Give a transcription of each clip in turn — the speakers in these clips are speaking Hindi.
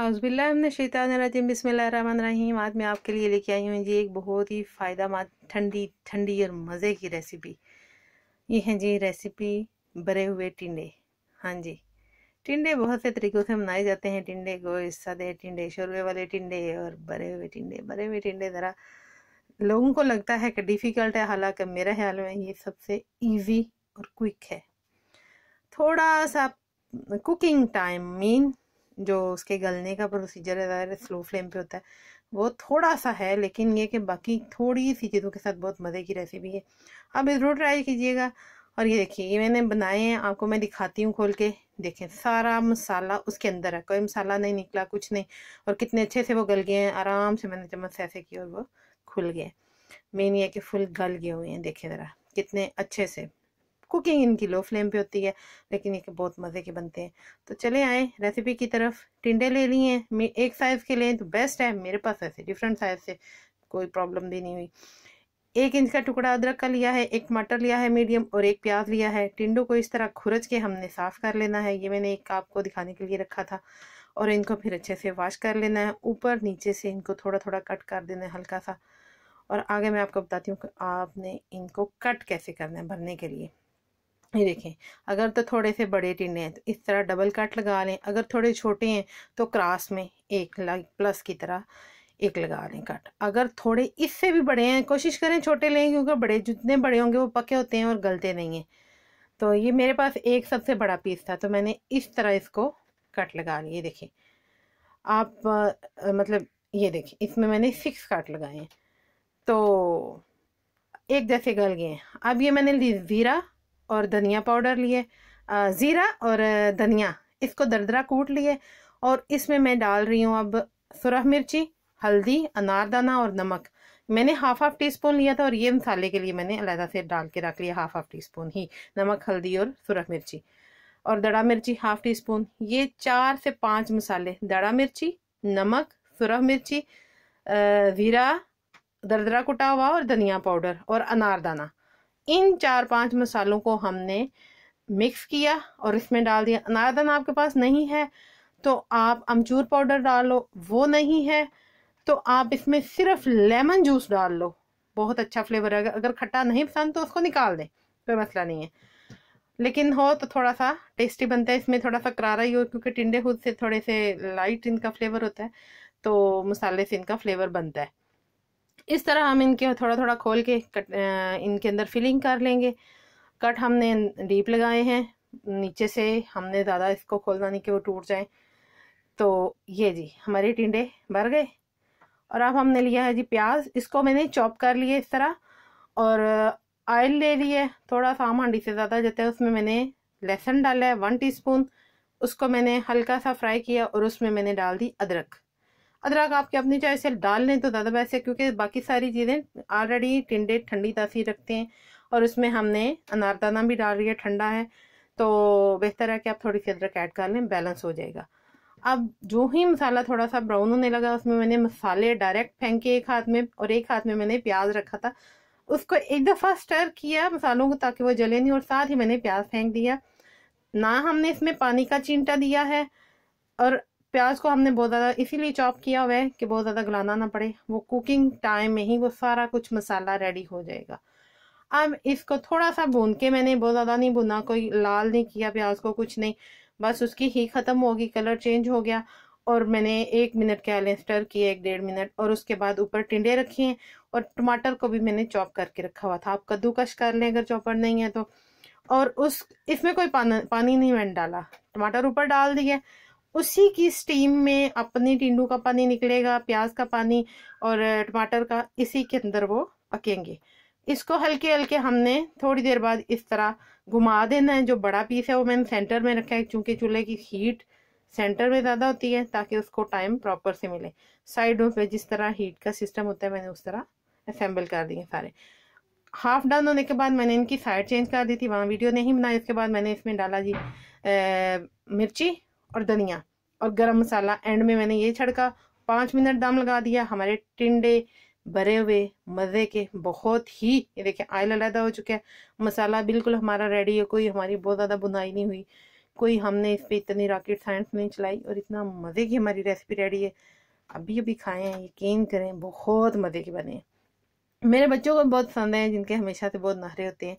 हज़बिल्लाजीम बसमीम आज मैं आपके लिए लेके आई हूँ जी एक बहुत ही फ़ायदा मंद ठंडी ठंडी और मज़े की रेसिपी ये है जी रेसिपी भरे हुए टिंडे हाँ जी टिंडे बहुत से तरीक़ों से बनाए जाते हैं टिंडे को सदे टिंडे शोरबे वाले टिंडे और भरे हुए टिंडे भरे हुए टिंडे ज़रा लोगों को लगता है कि डिफ़िकल्ट है हालांकि मेरे ख्याल में ये सबसे ईजी और क्विक है थोड़ा सा कुकिंग टाइम मीन जो उसके गलने का प्रोसीजर है ज़्यादा स्लो फ्लेम पे होता है वो थोड़ा सा है लेकिन ये कि बाकी थोड़ी सी चीज़ों के साथ बहुत मज़े की रेसिपी है आप ज़रूर ट्राई कीजिएगा और ये देखिए ये मैंने बनाए हैं आपको मैं दिखाती हूँ खोल के देखें सारा मसाला उसके अंदर है कोई मसाला नहीं निकला कुछ नहीं और कितने अच्छे से वो गल गए हैं आराम से मैंने चम्मच से ऐसे किए और वो खुल गए मेन ये कि फुल गल गए हुए हैं देखें ज़रा कितने अच्छे से कुकिंग इनकी लो फ्लेम पे होती है लेकिन ये बहुत मज़े के बनते हैं तो चले आए रेसिपी की तरफ टिंडे ले लिए हैं एक साइज़ के लें तो बेस्ट है मेरे पास ऐसे डिफरेंट साइज़ से कोई प्रॉब्लम भी नहीं हुई एक इंच का टुकड़ा अदरक का लिया है एक मटर लिया है मीडियम और एक प्याज लिया है टिंडों को इस तरह खुरच के हमने साफ़ कर लेना है ये मैंने एक आपको दिखाने के लिए रखा था और इनको फिर अच्छे से वॉश कर लेना है ऊपर नीचे से इनको थोड़ा थोड़ा कट कर देना है हल्का सा और आगे मैं आपको बताती हूँ कि आपने इनको कट कैसे करना है भरने के लिए ये देखें अगर तो थोड़े से बड़े टिंडे हैं तो इस तरह डबल कट लगा लें अगर थोड़े छोटे हैं तो क्रॉस में एक लग प्लस की तरह एक लगा लें कट अगर थोड़े इससे भी बड़े हैं कोशिश करें छोटे लें क्योंकि बड़े जितने बड़े होंगे वो पके होते हैं और गलते नहीं हैं तो ये मेरे पास एक सबसे बड़ा पीस था तो मैंने इस तरह इसको कट लगा लिए देखें आप आ, मतलब ये देखें इसमें मैंने सिक्स कट लगाए हैं तो एक जैसे गल गए हैं अब ये मैंने जीरा और धनिया पाउडर लिए ज़ीरा और धनिया इसको दरदरा कूट लिए और इसमें मैं डाल रही हूँ अब सुरख मिर्ची हल्दी अनारदाना और नमक मैंने हाफ हाफ टी स्पून लिया था और ये मसाले के लिए मैंने अलहदा से डाल के रख लिया हाफ हाफ टी स्पून ही नमक हल्दी और सुरख मिर्ची और दड़ा मिर्ची हाफ टी स्पून ये चार से पांच मसाले दड़ा मिर्ची नमक सुरख मिर्ची ज़ीरा दरदरा कुटा हुआ और धनिया पाउडर और अनारदाना इन चार पांच मसालों को हमने मिक्स किया और इसमें डाल दिया अनारदान आपके पास नहीं है तो आप अमचूर पाउडर डालो वो नहीं है तो आप इसमें सिर्फ लेमन जूस डाल लो बहुत अच्छा फ्लेवर है अगर खट्टा नहीं पसंद तो उसको निकाल दें कोई मसला नहीं है लेकिन हो तो थोड़ा सा टेस्टी बनता है इसमें थोड़ा सा करारा ही हो क्योंकि टिंडे खुद से थोड़े से लाइट इनका फ्लेवर होता है तो मसाले से इनका फ्लेवर बनता है इस तरह हम इनके थोड़ा थोड़ा खोल के कट इनके अंदर फिलिंग कर लेंगे कट हमने डीप लगाए हैं नीचे से हमने ज़्यादा इसको खोलना नहीं कि वो टूट जाए तो ये जी हमारे टिंडे भर गए और अब हमने लिया है जी प्याज इसको मैंने चॉप कर लिए इस तरह और ऑयल ले लिए थोड़ा सा आम हांडी से ज़्यादा जाता है उसमें मैंने लहसुन डाला है वन टी उसको मैंने हल्का सा फ्राई किया और उसमें मैंने डाल दी अदरक अदरक आपके अपनी चाय से डाल लें तो ज़्यादा बेस्ट है क्योंकि बाकी सारी चीज़ें ऑलरेडी टिंडे ठंडी तासीर रखते हैं और उसमें हमने अनारदाना भी डाल लिया ठंडा है तो बेहतर है कि आप थोड़ी सी अदरक ऐड कर लें बैलेंस हो जाएगा अब जो ही मसाला थोड़ा सा ब्राउन होने लगा उसमें मैंने मसाले डायरेक्ट फेंके एक हाथ में और एक हाथ में मैंने प्याज रखा था उसको एक दफ़ा स्टर किया मसालों को ताकि वो जले नहीं और साथ ही मैंने प्याज फेंक दिया ना हमने इसमें पानी का चिमटा दिया है और प्याज को हमने बहुत ज़्यादा इसीलिए चॉप किया हुआ है कि बहुत ज़्यादा गलाना ना पड़े वो कुकिंग टाइम में ही वो सारा कुछ मसाला रेडी हो जाएगा अब इसको थोड़ा सा भून के मैंने बहुत ज़्यादा नहीं भुना कोई लाल नहीं किया प्याज को कुछ नहीं बस उसकी ही ख़त्म होगी कलर चेंज हो गया और मैंने एक मिनट के आलें स्टर किए एक डेढ़ मिनट और उसके बाद ऊपर टिंडे रखे हैं और टमाटर को भी मैंने चॉप करके रखा हुआ था आप कद्दूकश कर लें अगर चॉपर नहीं है तो और उस इसमें कोई पान, पानी नहीं मैंने डाला टमाटर ऊपर डाल दिया उसी की स्टीम में अपने टिंडू का पानी निकलेगा प्याज का पानी और टमाटर का इसी के अंदर वो पकेंगे इसको हल्के हल्के हमने थोड़ी देर बाद इस तरह घुमा देना है जो बड़ा पीस है वो मैंने सेंटर में रखा है क्योंकि चूल्हे की हीट सेंटर में ज़्यादा होती है ताकि उसको टाइम प्रॉपर से मिले साइडों पे जिस तरह हीट का सिस्टम होता है मैंने उस तरह असेंबल कर दिए सारे हाफ डन होने के बाद मैंने इनकी साइड चेंज कर दी थी वहाँ वीडियो नहीं बनाई उसके बाद मैंने इसमें डाला जी ए, मिर्ची और धनिया और गरम मसाला एंड में मैंने ये छिड़का पाँच मिनट दाम लगा दिया हमारे टिंडे भरे हुए मज़े के बहुत ही ये देखिए आयल अलहदा हो चुका है मसाला बिल्कुल हमारा रेडी है कोई हमारी बहुत ज़्यादा बुनाई नहीं हुई कोई हमने इस पर इतनी रॉकेट साइंस नहीं चलाई और इतना मज़े की हमारी रेसिपी रेडी है अभी अभी हैं यकीन करें बहुत मज़े के बने हैं मेरे बच्चों को बहुत पसंद आए जिनके हमेशा से बहुत नहरे होते हैं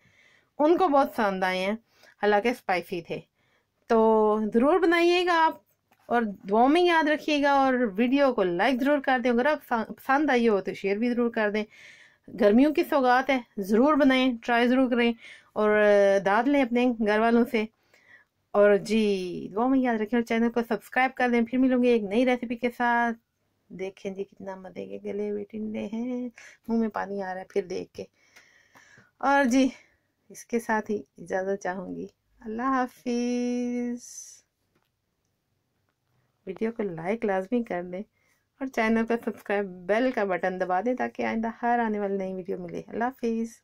उनको बहुत पसंद आए हैं हालांकि स्पाइसी थे तो ज़रूर बनाइएगा आप और दुआ में याद रखिएगा और वीडियो को लाइक ज़रूर कर दें अगर आप पसंद आई हो तो शेयर भी ज़रूर कर दें गर्मियों की सौगात है ज़रूर बनाएं ट्राई ज़रूर करें और दाद लें अपने घर वालों से और जी दुआ में याद रखें और चैनल को सब्सक्राइब कर दें फिर मिलूँगी एक नई रेसिपी के साथ देखें जी कितना मजे के गले हुए टिंडे हैं मुंह में पानी आ रहा है फिर देख के और जी इसके साथ ही इजाज़त चाहूँगी अल्लाह हाफिज़ वीडियो को लाइक लाजमी कर दें और चैनल पर सब्सक्राइब बेल का बटन दबा दें ताकि आइंदा हर आने वाली नई वीडियो मिले अल्लाह हाफिज़